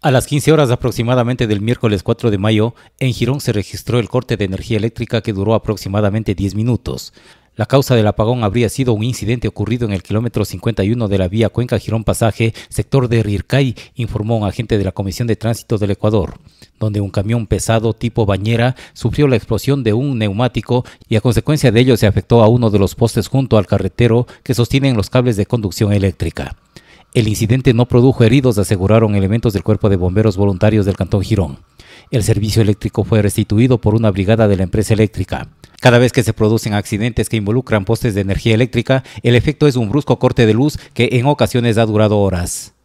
A las 15 horas aproximadamente del miércoles 4 de mayo, en Girón se registró el corte de energía eléctrica que duró aproximadamente 10 minutos. La causa del apagón habría sido un incidente ocurrido en el kilómetro 51 de la vía Cuenca Girón Pasaje, sector de Rircay, informó un agente de la Comisión de Tránsito del Ecuador, donde un camión pesado tipo bañera sufrió la explosión de un neumático y a consecuencia de ello se afectó a uno de los postes junto al carretero que sostienen los cables de conducción eléctrica. El incidente no produjo heridos, aseguraron elementos del Cuerpo de Bomberos Voluntarios del Cantón Girón. El servicio eléctrico fue restituido por una brigada de la empresa eléctrica. Cada vez que se producen accidentes que involucran postes de energía eléctrica, el efecto es un brusco corte de luz que en ocasiones ha durado horas.